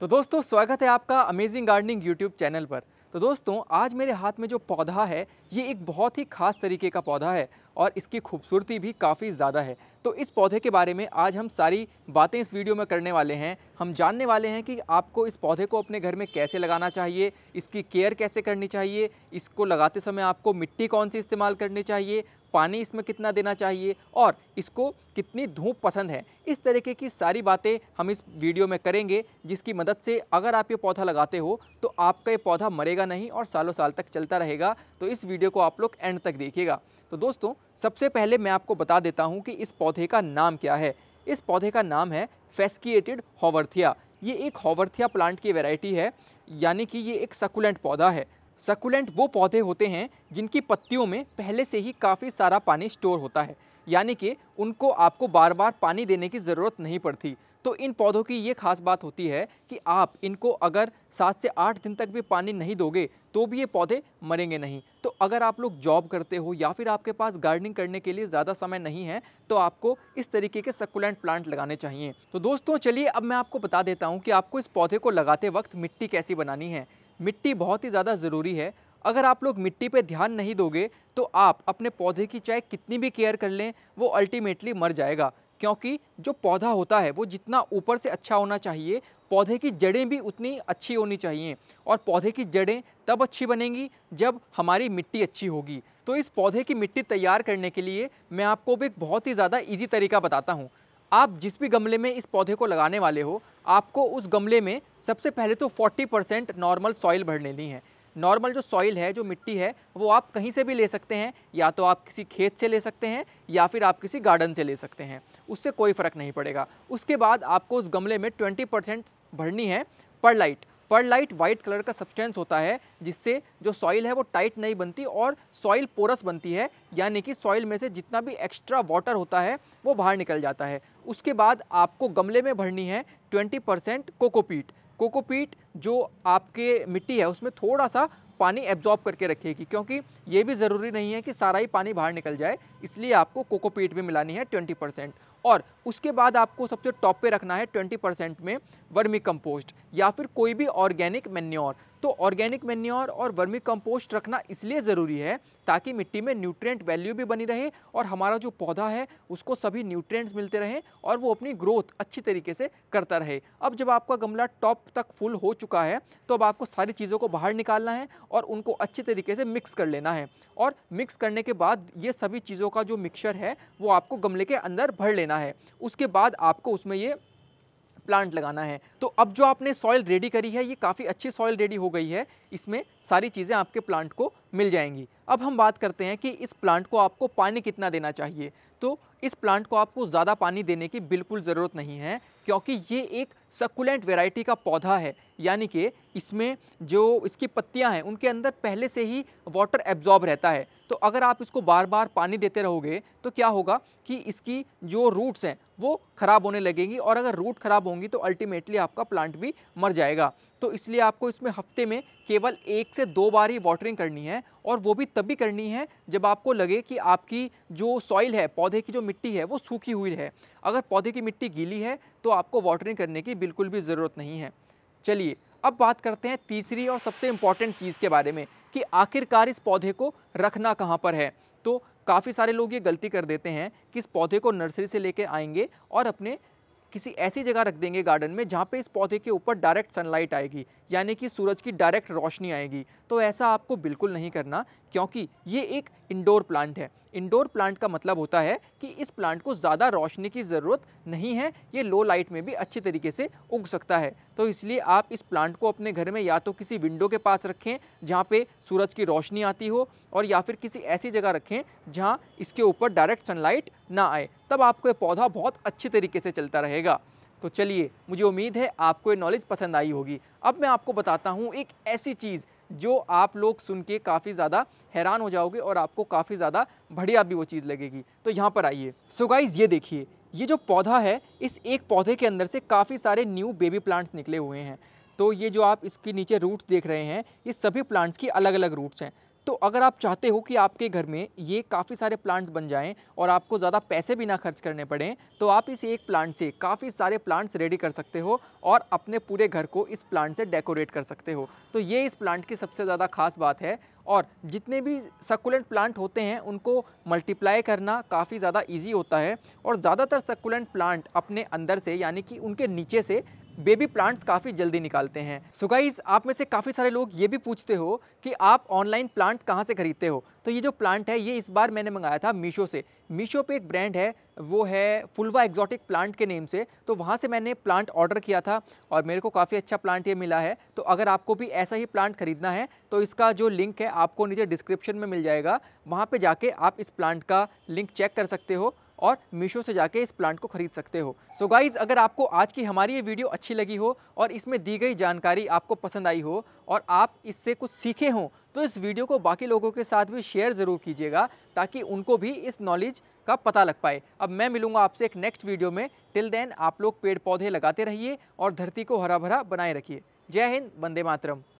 तो दोस्तों स्वागत है आपका अमेजिंग गार्डनिंग यूट्यूब चैनल पर तो दोस्तों आज मेरे हाथ में जो पौधा है ये एक बहुत ही खास तरीके का पौधा है और इसकी खूबसूरती भी काफ़ी ज़्यादा है तो इस पौधे के बारे में आज हम सारी बातें इस वीडियो में करने वाले हैं हम जानने वाले हैं कि आपको इस पौधे को अपने घर में कैसे लगाना चाहिए इसकी केयर कैसे करनी चाहिए इसको लगाते समय आपको मिट्टी कौन सी इस्तेमाल करनी चाहिए पानी इसमें कितना देना चाहिए और इसको कितनी धूप पसंद है इस तरीके की सारी बातें हम इस वीडियो में करेंगे जिसकी मदद से अगर आप ये पौधा लगाते हो तो आपका ये पौधा मरेगा नहीं और सालों साल तक चलता रहेगा तो इस वीडियो को आप लोग एंड तक देखिएगा तो दोस्तों सबसे पहले मैं आपको बता देता हूँ कि इस पौधे का नाम क्या है इस पौधे का नाम है फेस्किएटेड हॉवर्थिया ये एक हॉवर्थिया प्लांट की वेराइटी है यानी कि ये एक सकुलेंट पौधा है सकुलेंट वो पौधे होते हैं जिनकी पत्तियों में पहले से ही काफ़ी सारा पानी स्टोर होता है यानी कि उनको आपको बार बार पानी देने की ज़रूरत नहीं पड़ती तो इन पौधों की ये खास बात होती है कि आप इनको अगर सात से आठ दिन तक भी पानी नहीं दोगे तो भी ये पौधे मरेंगे नहीं तो अगर आप लोग जॉब करते हो या फिर आपके पास गार्डनिंग करने के लिए ज़्यादा समय नहीं है तो आपको इस तरीके के सकुलेंट प्लांट लगाने चाहिए तो दोस्तों चलिए अब मैं आपको बता देता हूँ कि आपको इस पौधे को लगाते वक्त मिट्टी कैसी बनानी है मिट्टी बहुत ही ज़्यादा ज़रूरी है अगर आप लोग मिट्टी पे ध्यान नहीं दोगे तो आप अपने पौधे की चाहे कितनी भी केयर कर लें वो अल्टीमेटली मर जाएगा क्योंकि जो पौधा होता है वो जितना ऊपर से अच्छा होना चाहिए पौधे की जड़ें भी उतनी अच्छी होनी चाहिए और पौधे की जड़ें तब अच्छी बनेंगी जब हमारी मिट्टी अच्छी होगी तो इस पौधे की मिट्टी तैयार करने के लिए मैं आपको एक बहुत ही ज़्यादा ईजी तरीका बताता हूँ आप जिस भी गमले में इस पौधे को लगाने वाले हो आपको उस गमले में सबसे पहले तो 40 परसेंट नॉर्मल सॉइल भर लेनी है नॉर्मल जो सॉइल है जो मिट्टी है वो आप कहीं से भी ले सकते हैं या तो आप किसी खेत से ले सकते हैं या फिर आप किसी गार्डन से ले सकते हैं उससे कोई फ़र्क नहीं पड़ेगा उसके बाद आपको उस गमले में 20 परसेंट भरनी है पर लाइट पर लाइट वाइट कलर का सब्सटेंस होता है जिससे जो सॉइल है वो टाइट नहीं बनती और सॉइल पोरस बनती है यानी कि सॉइल में से जितना भी एक्स्ट्रा वाटर होता है वो बाहर निकल जाता है उसके बाद आपको गमले में भरनी है 20 परसेंट कोकोपीट कोकोपीट जो आपके मिट्टी है उसमें थोड़ा सा पानी एब्जॉर्ब करके रखेगी क्योंकि ये भी ज़रूरी नहीं है कि सारा ही पानी बाहर निकल जाए इसलिए आपको कोकोपीट भी मिलानी है ट्वेंटी परसेंट और उसके बाद आपको सबसे टॉप पे रखना है ट्वेंटी परसेंट में वर्मी कंपोस्ट या फिर कोई भी ऑर्गेनिक मेन्योर तो ऑर्गेनिक मेन्योर और वर्मी कंपोस्ट रखना इसलिए ज़रूरी है ताकि मिट्टी में न्यूट्रिएंट वैल्यू भी बनी रहे और हमारा जो पौधा है उसको सभी न्यूट्रिएंट्स मिलते रहें और वो अपनी ग्रोथ अच्छी तरीके से करता रहे अब जब आपका गमला टॉप तक फुल हो चुका है तो अब आपको सारी चीज़ों को बाहर निकालना है और उनको अच्छी तरीके से मिक्स कर लेना है और मिक्स करने के बाद ये सभी चीज़ों का जो मिक्सर है वो आपको गमले के अंदर भर लेना है उसके बाद आपको उसमें ये प्लांट लगाना है तो अब जो आपने सॉइल रेडी करी है ये काफ़ी अच्छी सॉइल रेडी हो गई है इसमें सारी चीज़ें आपके प्लांट को मिल जाएंगी अब हम बात करते हैं कि इस प्लांट को आपको पानी कितना देना चाहिए तो इस प्लांट को आपको ज़्यादा पानी देने की बिल्कुल ज़रूरत नहीं है क्योंकि ये एक सकुलेंट वेराइटी का पौधा है यानी कि इसमें जो इसकी पत्तियां हैं उनके अंदर पहले से ही वाटर एब्जॉर्ब रहता है तो अगर आप इसको बार बार पानी देते रहोगे तो क्या होगा कि इसकी जो रूट्स हैं वो ख़राब होने लगेंगी और अगर रूट ख़राब होंगी तो अल्टीमेटली आपका प्लांट भी मर जाएगा तो इसलिए आपको इसमें हफ्ते में केवल एक से दो बार ही वाटरिंग करनी है है और वो भी तभी करनी है जब आपको लगे कि आपकी जो सॉइल है पौधे की जो मिट्टी है वो सूखी हुई है अगर पौधे की मिट्टी गीली है तो आपको वाटरिंग करने की बिल्कुल भी ज़रूरत नहीं है चलिए अब बात करते हैं तीसरी और सबसे इम्पॉर्टेंट चीज़ के बारे में कि आखिरकार इस पौधे को रखना कहाँ पर है तो काफ़ी सारे लोग ये गलती कर देते हैं कि इस पौधे को नर्सरी से लेके आएंगे और अपने किसी ऐसी जगह रख देंगे गार्डन में जहाँ पे इस पौधे के ऊपर डायरेक्ट सनलाइट आएगी यानी कि सूरज की डायरेक्ट रोशनी आएगी तो ऐसा आपको बिल्कुल नहीं करना क्योंकि ये एक इंडोर प्लांट है इंडोर प्लांट का मतलब होता है कि इस प्लांट को ज़्यादा रोशनी की ज़रूरत नहीं है ये लो लाइट में भी अच्छे तरीके से उग सकता है तो इसलिए आप इस प्लांट को अपने घर में या तो किसी विंडो के पास रखें जहाँ पे सूरज की रोशनी आती हो और या फिर किसी ऐसी जगह रखें जहाँ इसके ऊपर डायरेक्ट सनलाइट ना आए तब आपको ये पौधा बहुत अच्छे तरीके से चलता रहेगा तो चलिए मुझे उम्मीद है आपको ये नॉलेज पसंद आई होगी अब मैं आपको बताता हूँ एक ऐसी चीज़ जो आप लोग सुन के काफ़ी ज़्यादा हैरान हो जाओगे और आपको काफ़ी ज़्यादा बढ़िया भी वो चीज़ लगेगी तो यहाँ पर आइए सो गाइज़ ये देखिए ये जो पौधा है इस एक पौधे के अंदर से काफ़ी सारे न्यू बेबी प्लांट्स निकले हुए हैं तो ये जो आप इसके नीचे रूट्स देख रहे हैं ये सभी प्लांट्स की अलग अलग रूट्स हैं तो अगर आप चाहते हो कि आपके घर में ये काफ़ी सारे प्लांट्स बन जाएं और आपको ज़्यादा पैसे भी ना खर्च करने पड़ें तो आप इस एक प्लांट से काफ़ी सारे प्लांट्स रेडी कर सकते हो और अपने पूरे घर को इस प्लांट से डेकोरेट कर सकते हो तो ये इस प्लांट की सबसे ज़्यादा खास बात है और जितने भी सकुलेंट प्लांट होते हैं उनको मल्टीप्लाई करना काफ़ी ज़्यादा ईजी होता है और ज़्यादातर सकुलेंट प्लांट अपने अंदर से यानी कि उनके नीचे से बेबी प्लांट्स काफ़ी जल्दी निकालते हैं सो so गाइज आप में से काफ़ी सारे लोग ये भी पूछते हो कि आप ऑनलाइन प्लांट कहाँ से खरीदते हो तो ये जो प्लांट है ये इस बार मैंने मंगाया था मीशो से मीशो पे एक ब्रांड है वो है फुलवा एग्जॉटिक प्लांट के नेम से तो वहाँ से मैंने प्लांट ऑर्डर किया था और मेरे को काफ़ी अच्छा प्लांट ये मिला है तो अगर आपको भी ऐसा ही प्लांट खरीदना है तो इसका जो लिंक है आपको नीचे डिस्क्रिप्शन में मिल जाएगा वहाँ पर जाके आप इस प्लांट का लिंक चेक कर सकते हो और मीशो से जाके इस प्लांट को खरीद सकते हो सो so गाइज़ अगर आपको आज की हमारी ये वीडियो अच्छी लगी हो और इसमें दी गई जानकारी आपको पसंद आई हो और आप इससे कुछ सीखे हों तो इस वीडियो को बाकी लोगों के साथ भी शेयर ज़रूर कीजिएगा ताकि उनको भी इस नॉलेज का पता लग पाए अब मैं मिलूँगा आपसे एक नेक्स्ट वीडियो में टिल देन आप लोग पेड़ पौधे लगाते रहिए और धरती को हरा भरा बनाए रखिए जय हिंद वंदे मातरम